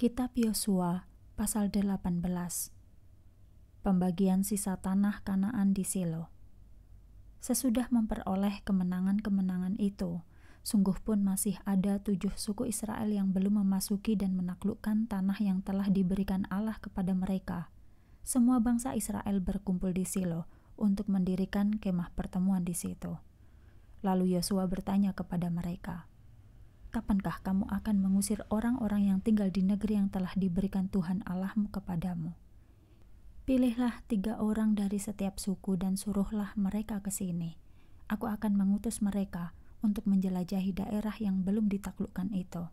Kitab Yosua pasal 18 Pembagian sisa tanah Kanaan di Silo Sesudah memperoleh kemenangan-kemenangan itu, sungguh pun masih ada tujuh suku Israel yang belum memasuki dan menaklukkan tanah yang telah diberikan Allah kepada mereka. Semua bangsa Israel berkumpul di Silo untuk mendirikan kemah pertemuan di situ. Lalu Yosua bertanya kepada mereka, kapankah kamu akan mengusir orang-orang yang tinggal di negeri yang telah diberikan Tuhan Allahmu kepadamu? Pilihlah tiga orang dari setiap suku dan suruhlah mereka ke sini. Aku akan mengutus mereka untuk menjelajahi daerah yang belum ditaklukkan itu.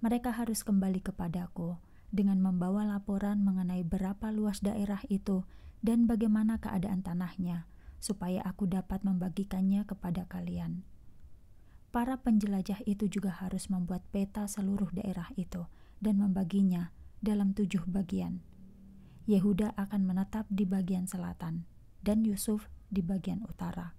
Mereka harus kembali kepadaku dengan membawa laporan mengenai berapa luas daerah itu dan bagaimana keadaan tanahnya, supaya aku dapat membagikannya kepada kalian.' para penjelajah itu juga harus membuat peta seluruh daerah itu dan membaginya dalam tujuh bagian. Yehuda akan menetap di bagian selatan dan Yusuf di bagian utara.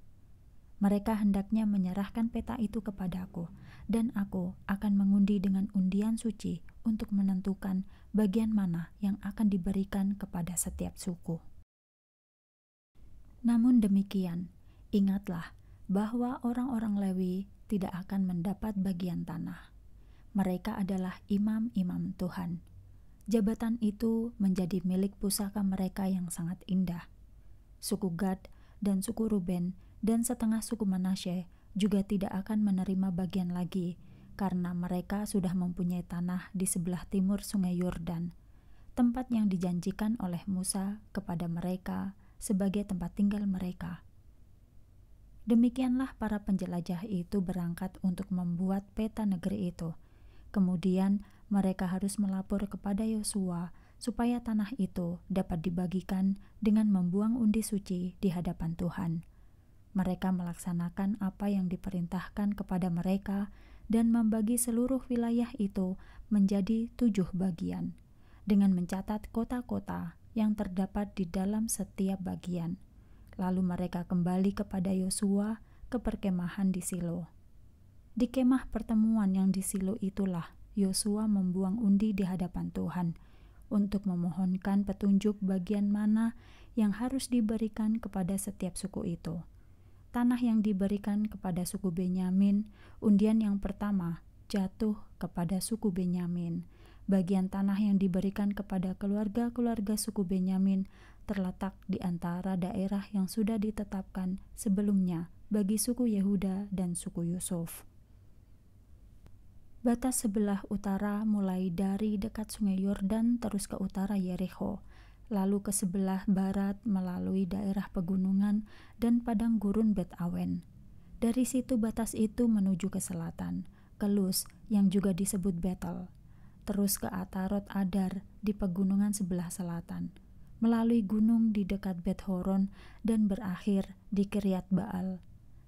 Mereka hendaknya menyerahkan peta itu kepadaku, dan aku akan mengundi dengan undian suci untuk menentukan bagian mana yang akan diberikan kepada setiap suku. Namun demikian, ingatlah bahwa orang-orang Lewi tidak akan mendapat bagian tanah. Mereka adalah imam-imam Tuhan. Jabatan itu menjadi milik pusaka mereka yang sangat indah. Suku Gad dan suku Ruben dan setengah suku Manasye juga tidak akan menerima bagian lagi karena mereka sudah mempunyai tanah di sebelah timur sungai Yordan, tempat yang dijanjikan oleh Musa kepada mereka sebagai tempat tinggal mereka. Demikianlah para penjelajah itu berangkat untuk membuat peta negeri itu. Kemudian mereka harus melapor kepada Yosua supaya tanah itu dapat dibagikan dengan membuang undi suci di hadapan Tuhan. Mereka melaksanakan apa yang diperintahkan kepada mereka dan membagi seluruh wilayah itu menjadi tujuh bagian, dengan mencatat kota-kota yang terdapat di dalam setiap bagian Lalu mereka kembali kepada Yosua ke perkemahan di Silo. Di kemah pertemuan yang di Silo itulah Yosua membuang undi di hadapan Tuhan untuk memohonkan petunjuk bagian mana yang harus diberikan kepada setiap suku itu. Tanah yang diberikan kepada suku Benyamin, undian yang pertama jatuh kepada suku Benyamin Bagian tanah yang diberikan kepada keluarga-keluarga suku Benyamin terletak di antara daerah yang sudah ditetapkan sebelumnya bagi suku Yehuda dan suku Yusuf. Batas sebelah utara mulai dari dekat Sungai Yordan terus ke utara Yericho, lalu ke sebelah barat melalui daerah pegunungan dan padang gurun Bet Awen. Dari situ batas itu menuju ke selatan, ke Luz yang juga disebut Betel terus ke Atarot Adar di pegunungan sebelah selatan, melalui gunung di dekat Bet Horon dan berakhir di Kiryat Baal,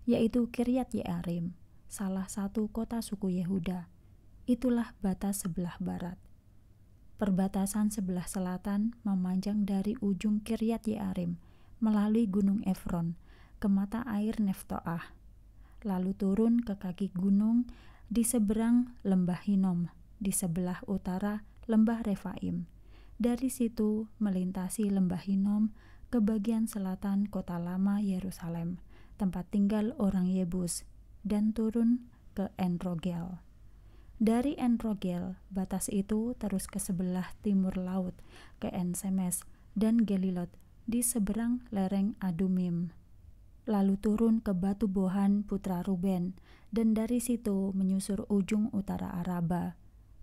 yaitu Kiryat Yearim, salah satu kota suku Yehuda. Itulah batas sebelah barat. Perbatasan sebelah selatan memanjang dari ujung Kiryat Yearim melalui Gunung Efron ke mata air Neftoah, lalu turun ke kaki gunung di seberang lembah Hinom di sebelah utara lembah Refaim. Dari situ melintasi lembah Hinom ke bagian selatan kota lama Yerusalem, tempat tinggal orang Yebus, dan turun ke Enrogel. Dari Enrogel, batas itu terus ke sebelah timur laut, ke Ensemes dan Gelilot di seberang lereng Adumim. Lalu turun ke Batu Bohan Putra Ruben, dan dari situ menyusur ujung utara Araba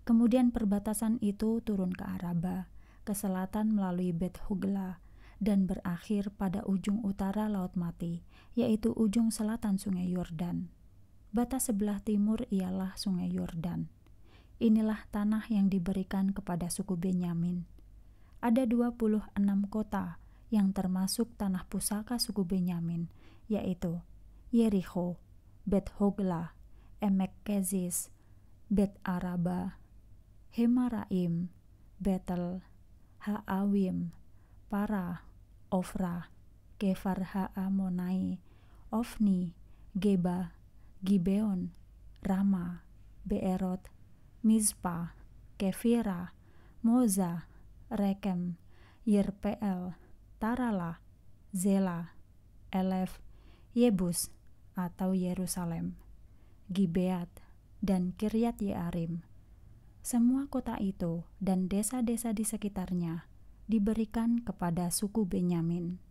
Kemudian perbatasan itu turun ke Araba, ke selatan melalui Beth Hugla, dan berakhir pada ujung utara Laut Mati, yaitu ujung selatan Sungai Yordan. Batas sebelah timur ialah Sungai Yordan. Inilah tanah yang diberikan kepada suku Benyamin. Ada 26 kota yang termasuk tanah pusaka suku Benyamin, yaitu Yeriko, Bet Hogla, Emek Kezis, Bet Araba, Hemaraim, Betel, Haawim, Para, Ofra, Kefar Haamonai, Ofni, Geba, Gibeon, Rama, Beerot, Mizpa, Kefira, Moza, Rekem, Yerpeel, Tarala, Zela, Elef, Yebus atau Yerusalem, Gibeat, dan Kiryat Yearim semua kota itu dan desa-desa di sekitarnya diberikan kepada suku Benyamin.